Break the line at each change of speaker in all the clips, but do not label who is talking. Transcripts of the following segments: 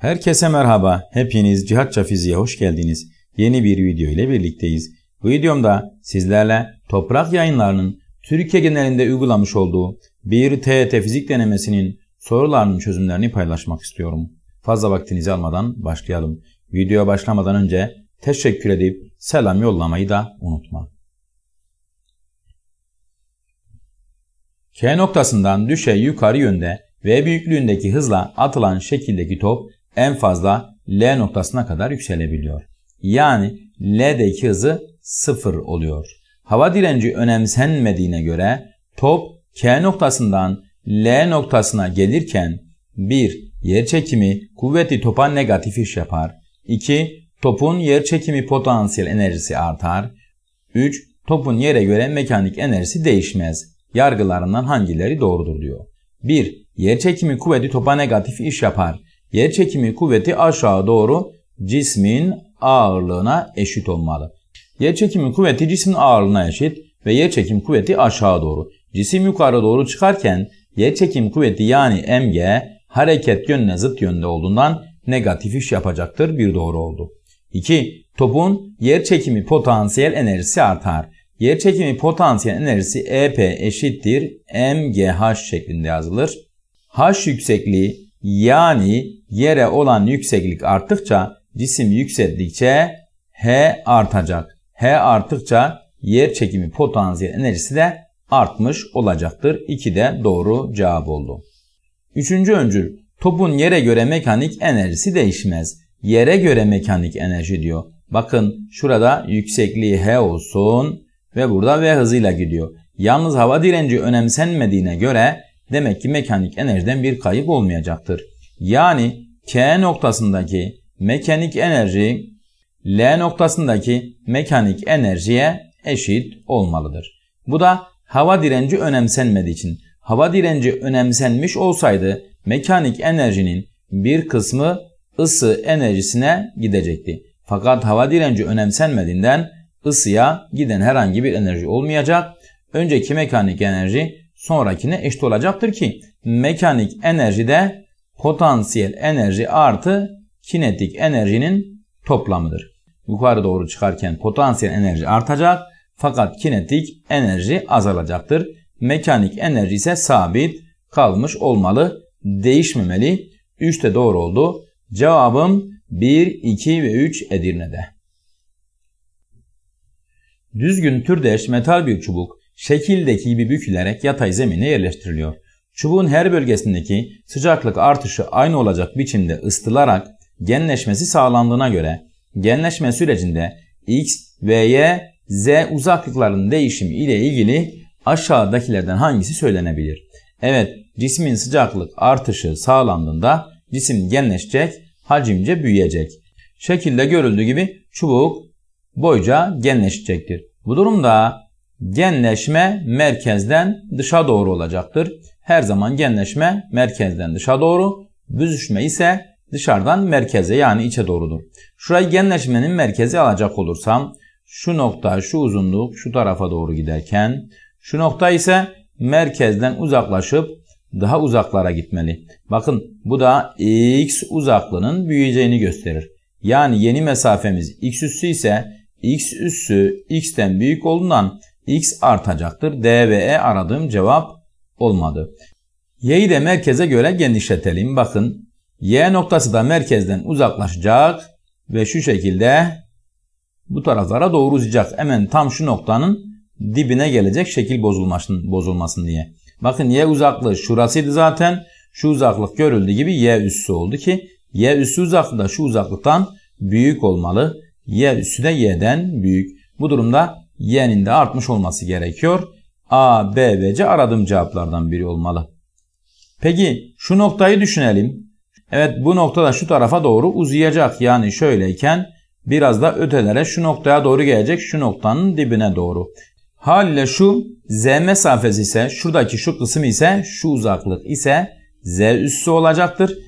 Herkese merhaba. Hepiniz Cihatça Fiziğe hoş geldiniz. Yeni bir video ile birlikteyiz. Bu videomda sizlerle toprak yayınlarının Türkiye genelinde uygulamış olduğu bir TET e fizik denemesinin sorularının çözümlerini paylaşmak istiyorum. Fazla vaktinizi almadan başlayalım. Videoya başlamadan önce teşekkür edip selam yollamayı da unutma. K noktasından düşe yukarı yönde V büyüklüğündeki hızla atılan şekildeki top en fazla L noktasına kadar yükselebiliyor. Yani L'deki hızı 0 oluyor. Hava direnci önemsenmediğine göre top K noktasından L noktasına gelirken 1. Yerçekimi kuvveti topa negatif iş yapar. 2. Topun yerçekimi potansiyel enerjisi artar. 3. Topun yere göre mekanik enerjisi değişmez. Yargılarından hangileri doğrudur diyor. 1. Yerçekimi kuvveti topa negatif iş yapar. Yer çekimi kuvveti aşağı doğru cismin ağırlığına eşit olmalı. Yer çekimi kuvveti cismin ağırlığına eşit ve yer çekim kuvveti aşağı doğru. Cisim yukarı doğru çıkarken yer çekim kuvveti yani mg hareket yönüne zıt yönde olduğundan negatif iş yapacaktır. Bir doğru oldu. 2. Topun yer çekimi potansiyel enerjisi artar. Yer çekimi potansiyel enerjisi EP eşittir MGH şeklinde yazılır. H yüksekliği yani yere olan yükseklik arttıkça cisim yükseldikçe H artacak. H arttıkça yer çekimi potansiyel enerjisi de artmış olacaktır. 2 de doğru cevap oldu. Üçüncü öncül. Topun yere göre mekanik enerjisi değişmez. Yere göre mekanik enerji diyor. Bakın şurada yüksekliği H olsun ve burada V hızıyla gidiyor. Yalnız hava direnci önemsenmediğine göre demek ki mekanik enerjiden bir kayıp olmayacaktır. Yani K noktasındaki mekanik enerji L noktasındaki mekanik enerjiye eşit olmalıdır. Bu da hava direnci önemsenmediği için. Hava direnci önemsenmiş olsaydı mekanik enerjinin bir kısmı ısı enerjisine gidecekti. Fakat hava direnci önemsenmediğinden ısıya giden herhangi bir enerji olmayacak. Önceki mekanik enerji sonrakine eşit olacaktır ki mekanik enerji de potansiyel enerji artı kinetik enerjinin toplamıdır. Yukarı doğru çıkarken potansiyel enerji artacak fakat kinetik enerji azalacaktır. Mekanik enerji ise sabit kalmış olmalı, değişmemeli. 3 de doğru oldu. Cevabım 1, 2 ve 3 Edirne'de. Düzgün türdeş metal bir çubuk şekildeki gibi bükülerek yatay zemine yerleştiriliyor. Çubuğun her bölgesindeki sıcaklık artışı aynı olacak biçimde ısıtılarak genleşmesi sağlandığına göre genleşme sürecinde X ve Y, Z uzaklıkların değişimi ile ilgili aşağıdakilerden hangisi söylenebilir? Evet, cismin sıcaklık artışı sağlandığında cisim genleşecek, hacimce büyüyecek. Şekilde görüldüğü gibi çubuk boyca genleşecektir. Bu durumda genleşme merkezden dışa doğru olacaktır her zaman genleşme merkezden dışa doğru, büzüşme ise dışarıdan merkeze yani içe doğrudur. Şurayı genleşmenin merkezi alacak olursam şu nokta şu uzunluk şu tarafa doğru giderken şu nokta ise merkezden uzaklaşıp daha uzaklara gitmeli. Bakın bu da x uzaklığının büyüyeceğini gösterir. Yani yeni mesafemiz x üssü ise x üssü x'ten büyük olduğundan x artacaktır. D ve E aradığım cevap olmadı. Y'yi de merkeze göre genişletelim. Bakın Y noktası da merkezden uzaklaşacak ve şu şekilde bu taraflara doğru uzayacak. Hemen tam şu noktanın dibine gelecek şekil bozulmasın, bozulmasın diye. Bakın Y uzaklığı şurasıydı zaten. Şu uzaklık görüldüğü gibi Y üssü oldu ki Y üssü uzaklığı da şu uzaklıktan büyük olmalı. Y üssü de Y'den büyük. Bu durumda Y'nin de artmış olması gerekiyor. A, B ve C aradığım cevaplardan biri olmalı. Peki şu noktayı düşünelim. Evet bu noktada şu tarafa doğru uzayacak. Yani şöyleyken biraz da ötelere şu noktaya doğru gelecek. Şu noktanın dibine doğru. Haliyle şu z mesafesi ise şuradaki şu kısım ise şu uzaklık ise z üssü olacaktır.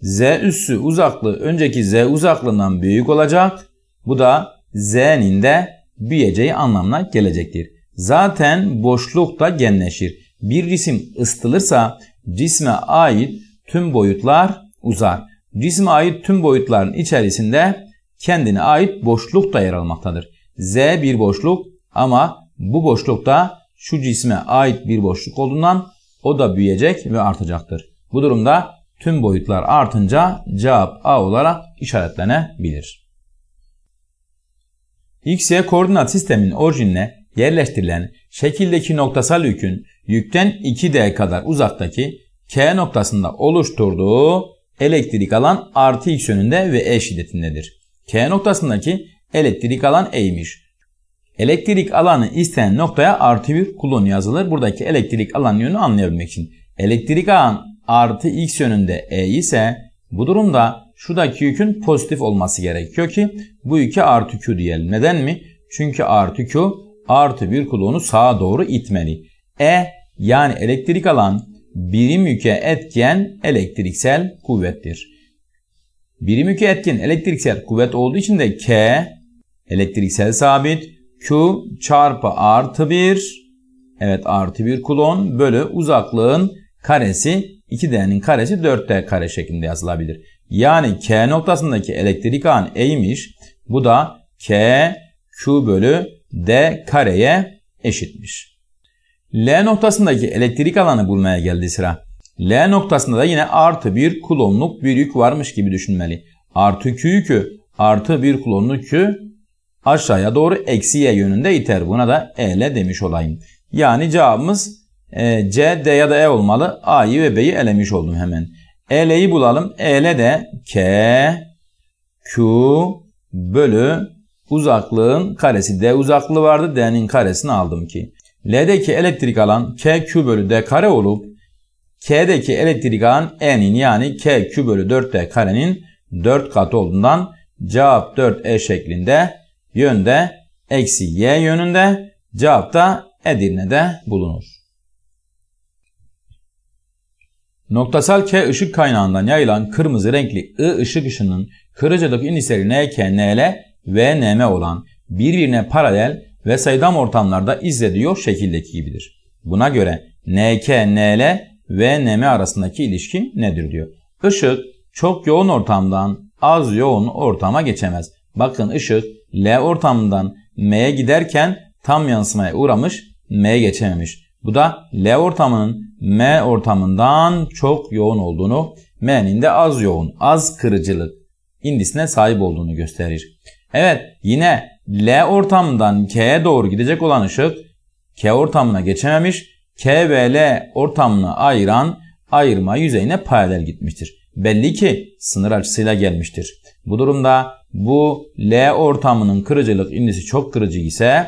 z üssü uzaklığı önceki z uzaklığından büyük olacak. Bu da z'nin de büyüyeceği anlamına gelecektir zaten boşluk da genleşir. Bir cisim ısıtılırsa cisme ait tüm boyutlar uzar. Cisme ait tüm boyutların içerisinde kendine ait boşluk da yer almaktadır. Z bir boşluk ama bu boşlukta şu cisme ait bir boşluk olduğundan o da büyüyecek ve artacaktır. Bu durumda tüm boyutlar artınca cevap A olarak işaretlenebilir. XY koordinat sisteminin orijinine yerleştirilen şekildeki noktasal yükün yükten 2D kadar uzaktaki K noktasında oluşturduğu elektrik alan artı x yönünde ve e şiddetindedir. K noktasındaki elektrik alan E'ymiş. Elektrik alanı istenen noktaya artı 1 kulon yazılır. Buradaki elektrik alan yönünü anlayabilmek için. Elektrik alan artı x yönünde e ise bu durumda şuradaki yükün pozitif olması gerekiyor ki bu yükü artı q diyelim. Neden mi? Çünkü artı q artı bir kuluğunu sağa doğru itmeli. E yani elektrik alan birim yüke etken elektriksel kuvvettir. Birim yüke etken elektriksel kuvvet olduğu için de K elektriksel sabit Q çarpı artı bir evet artı bir kulon bölü uzaklığın karesi 2D'nin karesi 4D kare şeklinde yazılabilir. Yani K noktasındaki elektrik ağın eğmiş. Bu da K Q bölü D kareye eşitmiş. L noktasındaki elektrik alanı bulmaya geldi sıra. L noktasında da yine artı bir kulonluk bir yük varmış gibi düşünmeli. Artı Q yükü artı bir kulonluk Q aşağıya doğru eksiye yönünde iter. Buna da EL demiş olayım. Yani cevabımız e, C, D ya da E olmalı. A'yı ve B'yi elemiş oldum hemen. EL'yi bulalım. EL de K, Q bölü uzaklığın karesi D uzaklığı vardı. D'nin karesini aldım ki. L'deki elektrik alan k q bölü D kare olup K'deki elektrik alan E'nin yani k q bölü 4D karenin 4 katı olduğundan cevap 4E şeklinde yönde eksi Y yönünde cevap da Edirne'de bulunur. Noktasal K ışık kaynağından yayılan kırmızı renkli I ışık ışının kırıcıdaki ünitleri NK, NL ve olan birbirine paralel ve saydam ortamlarda izlediyor şekildeki gibidir. Buna göre nk, nl ve nm arasındaki ilişki nedir diyor. Işık çok yoğun ortamdan az yoğun ortama geçemez. Bakın ışık L ortamından M'ye giderken tam yansımaya uğramış M'ye geçememiş. Bu da L ortamının M ortamından çok yoğun olduğunu, M'nin de az yoğun, az kırıcılık indisine sahip olduğunu gösterir. Evet yine L ortamından K'ye doğru gidecek olan ışık K ortamına geçememiş. K ve L ortamını ayıran ayırma yüzeyine paralel gitmiştir. Belli ki sınır açısıyla gelmiştir. Bu durumda bu L ortamının kırıcılık indisi çok kırıcı ise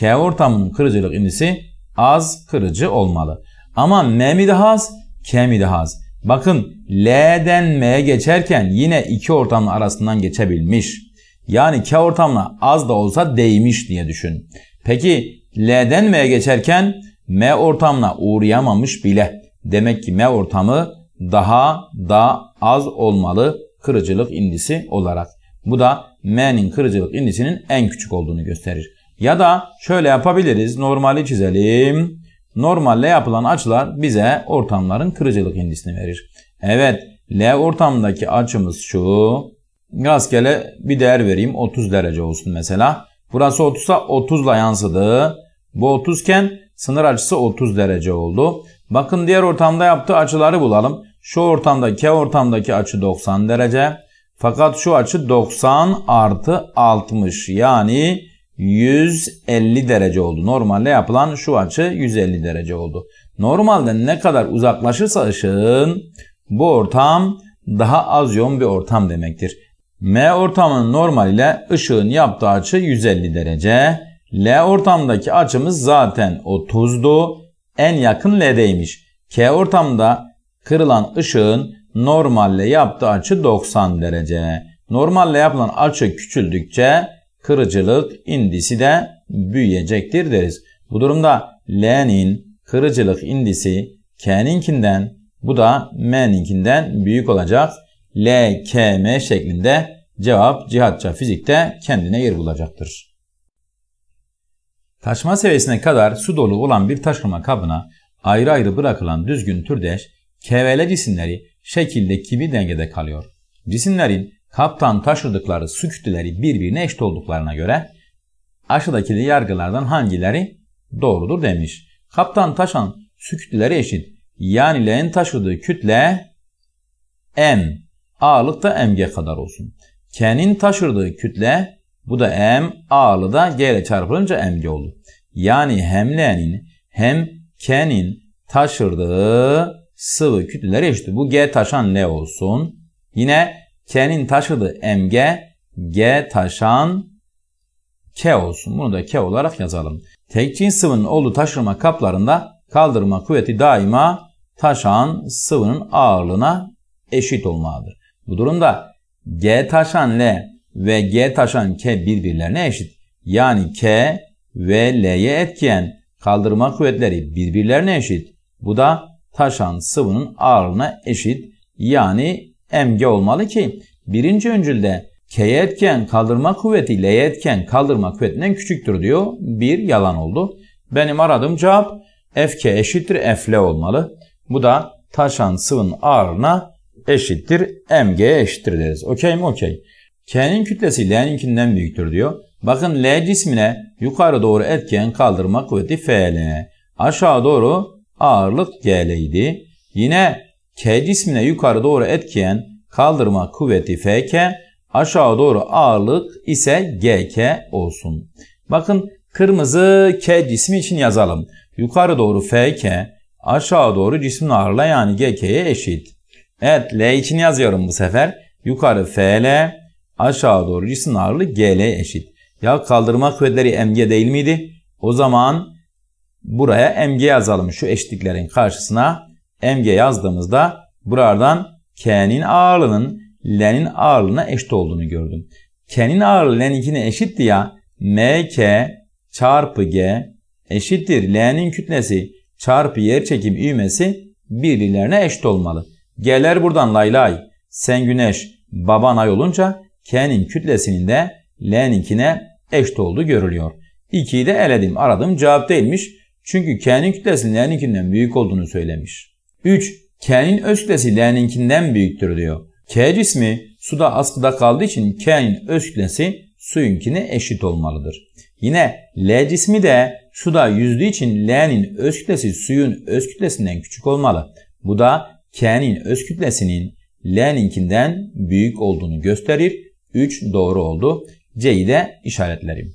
K ortamının kırıcılık indisi az kırıcı olmalı. Ama M mi daha az, K mi daha az? Bakın L'den M'ye geçerken yine iki ortamın arasından geçebilmiş. Yani K ortamına az da olsa değmiş diye düşün. Peki L'den M'ye geçerken M ortamına uğrayamamış bile. Demek ki M ortamı daha da az olmalı kırıcılık indisi olarak. Bu da M'nin kırıcılık indisinin en küçük olduğunu gösterir. Ya da şöyle yapabiliriz. Normali çizelim. Normalle yapılan açılar bize ortamların kırıcılık indisini verir. Evet L ortamdaki açımız şu. Rastgele bir değer vereyim. 30 derece olsun mesela. Burası 30'a 30 ile yansıdı. Bu 30 iken sınır açısı 30 derece oldu. Bakın diğer ortamda yaptığı açıları bulalım. Şu ortamda K ortamdaki açı 90 derece. Fakat şu açı 90 artı 60 yani 150 derece oldu. Normalde yapılan şu açı 150 derece oldu. Normalde ne kadar uzaklaşırsa ışığın bu ortam daha az yoğun bir ortam demektir. M ortamının normal ile ışığın yaptığı açı 150 derece. L ortamdaki açımız zaten 30'du. En yakın L'deymiş. K ortamda kırılan ışığın normalle yaptığı açı 90 derece. Normalle yapılan açı küçüldükçe kırıcılık indisi de büyüyecektir deriz. Bu durumda L'nin kırıcılık indisi K'ninkinden bu da M'ninkinden büyük olacak. LKM şeklinde Cevap cihatça fizikte kendine yer bulacaktır. Taşma seviyesine kadar su dolu olan bir taşkırma kabına ayrı ayrı bırakılan düzgün türdeş KVL cisimleri şekilde kibi dengede kalıyor. Cisimlerin kaptan taşırdıkları su kütleleri birbirine eşit olduklarına göre aşağıdaki yargılardan hangileri doğrudur demiş. Kaptan taşan su kütleleri eşit. Yani L'nin taşıdığı kütle M. Ağırlık da MG kadar olsun. K'nin taşırdığı kütle bu da M ağırlığı da G ile çarpılınca MG oldu. Yani hem L'nin hem K'nin taşırdığı sıvı kütleleri eşit. Bu G taşan L olsun. Yine K'nin taşıdığı MG G taşan K olsun. Bunu da K olarak yazalım. Tek cins sıvının olduğu taşırma kaplarında kaldırma kuvveti daima taşan sıvının ağırlığına eşit olmalıdır. Bu durumda G taşan L ve G taşan K birbirlerine eşit. Yani K ve L'ye etkiyen kaldırma kuvvetleri birbirlerine eşit. Bu da taşan sıvının ağırlığına eşit. Yani mg olmalı ki birinci öncülde K'ye etken kaldırma kuvveti L'ye etken kaldırma kuvvetinden küçüktür diyor. Bir yalan oldu. Benim aradığım cevap Fk eşittir Fl olmalı. Bu da taşan sıvının ağırlığına eşittir mg eşittir deriz. Okey mi? Okey. K'nin kütlesi L'ninkinden büyüktür diyor. Bakın L cismine yukarı doğru etken kaldırma kuvveti FL. Aşağı doğru ağırlık GL idi. Yine K cismine yukarı doğru etken kaldırma kuvveti FK. Aşağı doğru ağırlık ise GK olsun. Bakın kırmızı K cismi için yazalım. Yukarı doğru FK, aşağı doğru cismin ağırlığı yani GK'ye eşit. Evet L için yazıyorum bu sefer. Yukarı FL aşağı doğru cisim ağırlığı GL eşit. Ya kaldırma kuvvetleri MG değil miydi? O zaman buraya MG yazalım. Şu eşitliklerin karşısına MG yazdığımızda buradan K'nin ağırlığının L'nin ağırlığına eşit olduğunu gördüm. K'nin ağırlığı L'ninkine eşitti ya. MK çarpı G eşittir. L'nin kütlesi çarpı yer çekim ivmesi birbirlerine eşit olmalı. Geler buradan Laylay, Sen güneş, baban ay olunca K'nin kütlesinin de L'ninkine eşit olduğu görülüyor. 2'yi de eledim. Aradım cevap değilmiş. Çünkü K'nin kütlesinin L'ninkinden büyük olduğunu söylemiş. 3. K'nin öz kütlesi L'ninkinden büyüktür diyor. K cismi suda askıda kaldığı için K'nin öz kütlesi suyunkine eşit olmalıdır. Yine L cismi de suda yüzdüğü için L'nin öz kütlesi suyun öz kütlesinden küçük olmalı. Bu da K'nin öz kütlesinin L'ninkinden büyük olduğunu gösterir. 3 doğru oldu. C'yi de işaretlerim.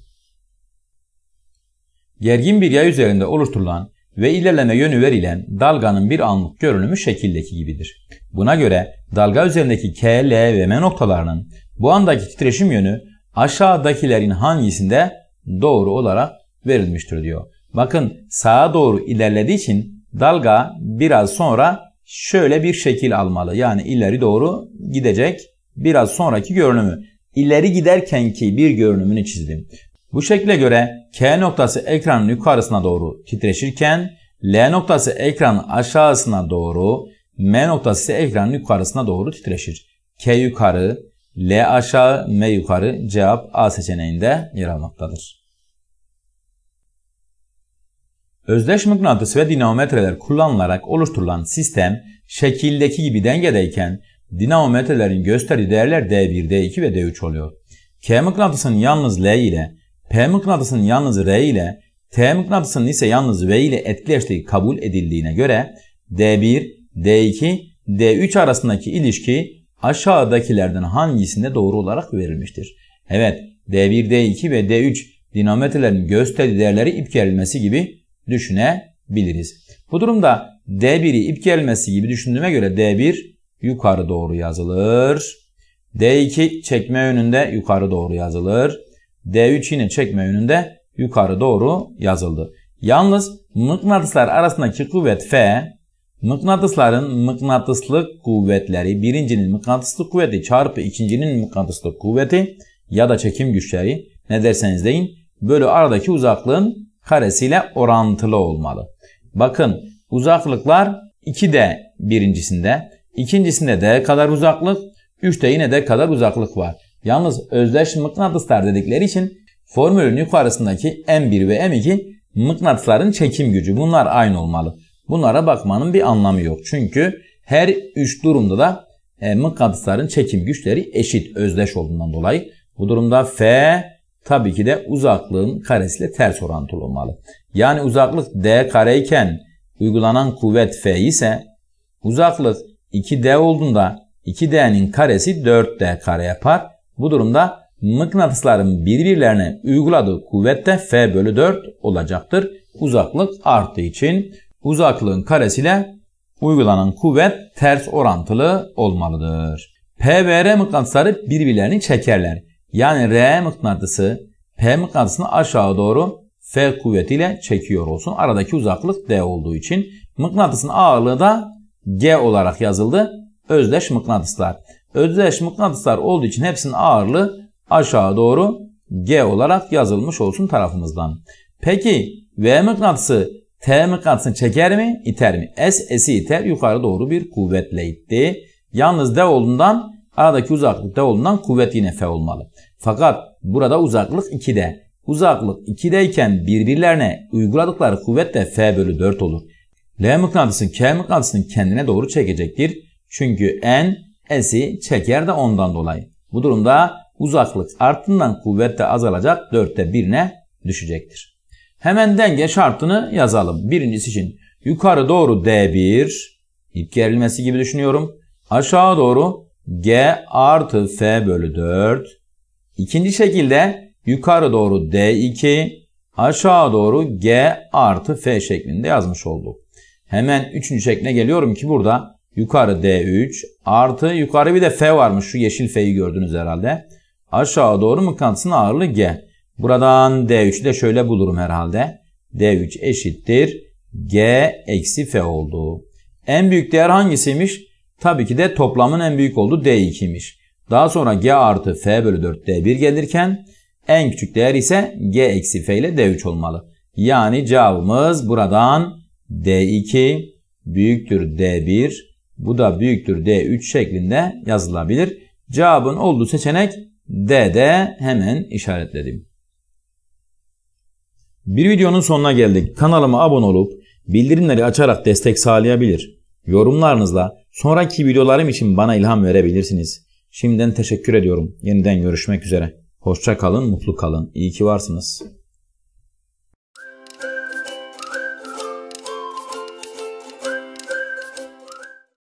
Gergin bir yay üzerinde oluşturulan ve ilerleme yönü verilen dalganın bir anlık görünümü şekildeki gibidir. Buna göre dalga üzerindeki K, L ve M noktalarının bu andaki titreşim yönü aşağıdakilerin hangisinde doğru olarak verilmiştir diyor. Bakın sağa doğru ilerlediği için dalga biraz sonra şöyle bir şekil almalı. Yani ileri doğru gidecek biraz sonraki görünümü. İleri giderken ki bir görünümünü çizdim. Bu şekle göre K noktası ekranın yukarısına doğru titreşirken L noktası ekranın aşağısına doğru M noktası ise ekranın yukarısına doğru titreşir. K yukarı, L aşağı, M yukarı cevap A seçeneğinde yer almaktadır. Özdeş mıknatıs ve dinamometreler kullanılarak oluşturulan sistem şekildeki gibi dengedeyken dinamometrelerin gösterdiği değerler D1, D2 ve D3 oluyor. K mıknatısının yalnız L ile, P mıknatısının yalnız R ile, T mıknatısının ise yalnız V ile etkileştiği kabul edildiğine göre D1, D2, D3 arasındaki ilişki aşağıdakilerden hangisinde doğru olarak verilmiştir? Evet, D1, D2 ve D3 dinamometrelerin gösterdiği değerleri ip gerilmesi gibi düşünebiliriz. Bu durumda D1'i ip gelmesi gibi düşündüğüme göre D1 yukarı doğru yazılır. D2 çekme yönünde yukarı doğru yazılır. D3 yine çekme yönünde yukarı doğru yazıldı. Yalnız mıknatıslar arasındaki kuvvet F, mıknatısların mıknatıslık kuvvetleri, birincinin mıknatıslık kuvveti çarpı ikincinin mıknatıslık kuvveti ya da çekim güçleri ne derseniz deyin, bölü aradaki uzaklığın karesiyle orantılı olmalı. Bakın uzaklıklar 2D birincisinde, ikincisinde D kadar uzaklık, 3'te yine D kadar uzaklık var. Yalnız özdeş mıknatıslar dedikleri için formülün yukarısındaki M1 ve M2 mıknatısların çekim gücü. Bunlar aynı olmalı. Bunlara bakmanın bir anlamı yok. Çünkü her 3 durumda da e, mıknatısların çekim güçleri eşit özdeş olduğundan dolayı. Bu durumda F tabii ki de uzaklığın karesiyle ters orantılı olmalı. Yani uzaklık d kare iken uygulanan kuvvet f ise uzaklık 2d olduğunda 2d'nin karesi 4d kare yapar. Bu durumda mıknatısların birbirlerine uyguladığı kuvvet de f bölü 4 olacaktır. Uzaklık arttığı için uzaklığın karesiyle uygulanan kuvvet ters orantılı olmalıdır. P ve R mıknatısları birbirlerini çekerler. Yani R mıknatısı P mıknatısını aşağı doğru F kuvvetiyle çekiyor olsun. Aradaki uzaklık D olduğu için. Mıknatısın ağırlığı da G olarak yazıldı. Özdeş mıknatıslar. Özdeş mıknatıslar olduğu için hepsinin ağırlığı aşağı doğru G olarak yazılmış olsun tarafımızdan. Peki V mıknatısı T mıknatısını çeker mi? İter mi? S, S'i iter. Yukarı doğru bir kuvvetle itti. Yalnız D olduğundan Aradaki uzaklıkta olunan kuvvet yine F olmalı. Fakat burada uzaklık 2'de. Uzaklık 2'deyken birbirlerine uyguladıkları kuvvet de F bölü 4 olur. L mıknatısın K mıknatısın kendine doğru çekecektir. Çünkü N S'i çeker de ondan dolayı. Bu durumda uzaklık arttığından kuvvet de azalacak 4'te 1'ine düşecektir. Hemen denge şartını yazalım. Birincisi için yukarı doğru D1 ip gerilmesi gibi düşünüyorum. Aşağı doğru G artı F bölü 4. İkinci şekilde yukarı doğru D2, aşağı doğru G artı F şeklinde yazmış olduk. Hemen üçüncü şekline geliyorum ki burada yukarı D3 artı yukarı bir de F varmış. Şu yeşil F'yi gördünüz herhalde. Aşağı doğru mıknatısın ağırlığı G. Buradan D3'ü de şöyle bulurum herhalde. D3 eşittir G eksi F oldu. En büyük değer hangisiymiş? Tabii ki de toplamın en büyük olduğu D2'ymiş. Daha sonra G artı F bölü 4 D1 gelirken en küçük değer ise G eksi F ile D3 olmalı. Yani cevabımız buradan D2 büyüktür D1 bu da büyüktür D3 şeklinde yazılabilir. Cevabın olduğu seçenek D'de hemen işaretledim. Bir videonun sonuna geldik. Kanalıma abone olup bildirimleri açarak destek sağlayabilir. Yorumlarınızla sonraki videolarım için bana ilham verebilirsiniz. Şimdiden teşekkür ediyorum. Yeniden görüşmek üzere. Hoşça kalın, mutlu kalın. İyi ki varsınız.